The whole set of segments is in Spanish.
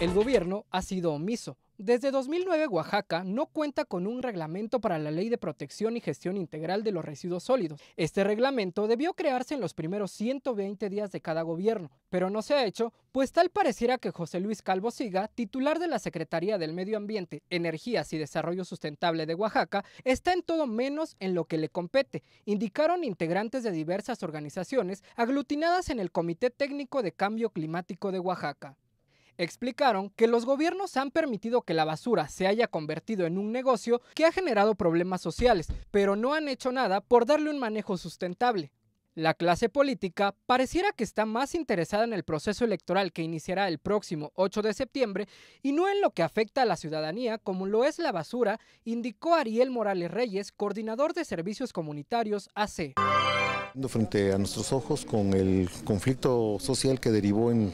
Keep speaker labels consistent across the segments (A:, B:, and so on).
A: El gobierno ha sido omiso. Desde 2009 Oaxaca no cuenta con un reglamento para la Ley de Protección y Gestión Integral de los Residuos Sólidos. Este reglamento debió crearse en los primeros 120 días de cada gobierno, pero no se ha hecho, pues tal pareciera que José Luis Calvo Siga, titular de la Secretaría del Medio Ambiente, Energías y Desarrollo Sustentable de Oaxaca, está en todo menos en lo que le compete, indicaron integrantes de diversas organizaciones aglutinadas en el Comité Técnico de Cambio Climático de Oaxaca explicaron que los gobiernos han permitido que la basura se haya convertido en un negocio que ha generado problemas sociales, pero no han hecho nada por darle un manejo sustentable. La clase política pareciera que está más interesada en el proceso electoral que iniciará el próximo 8 de septiembre y no en lo que afecta a la ciudadanía como lo es la basura, indicó Ariel Morales Reyes, coordinador de servicios comunitarios AC
B: frente a nuestros ojos con el conflicto social que derivó en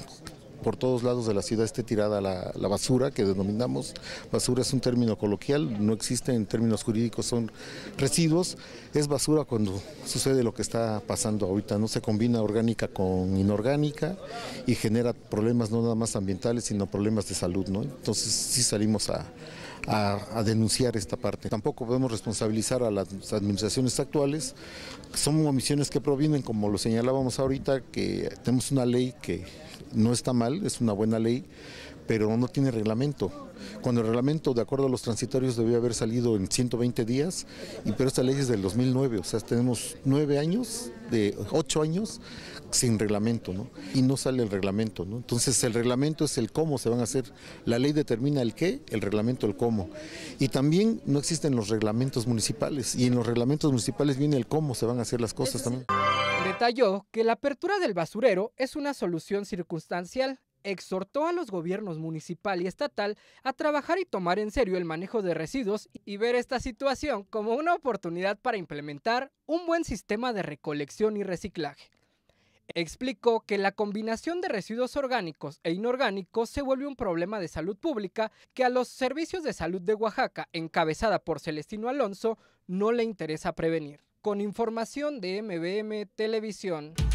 B: por todos lados de la ciudad esté tirada la, basura, que denominamos basura es un término coloquial, no existe en términos jurídicos, son residuos, es basura cuando sucede lo que está pasando ahorita, no se combina orgánica con inorgánica y genera problemas no nada más ambientales, sino problemas de salud, ¿no? Entonces sí salimos a, a, denunciar esta parte. Tampoco podemos responsabilizar a las administraciones actuales, son omisiones que provienen, como lo señalábamos ahorita, que tenemos una ley que no está mal, es una buena ley, pero no tiene reglamento. Cuando el reglamento, de acuerdo a los transitorios, debió haber salido en 120 días, y, pero esta ley es del 2009, o sea, tenemos nueve años de ocho años sin reglamento, ¿no? Y no sale el reglamento, ¿no? Entonces el reglamento es el cómo se van a hacer, la ley determina el qué, el reglamento el cómo. Y también no existen los reglamentos municipales y en los reglamentos municipales viene el cómo se van a hacer las cosas también.
A: Detalló que la apertura del basurero es una solución circunstancial exhortó a los gobiernos municipal y estatal a trabajar y tomar en serio el manejo de residuos y ver esta situación como una oportunidad para implementar un buen sistema de recolección y reciclaje. Explicó que la combinación de residuos orgánicos e inorgánicos se vuelve un problema de salud pública que a los servicios de salud de Oaxaca, encabezada por Celestino Alonso, no le interesa prevenir. Con información de MBM Televisión.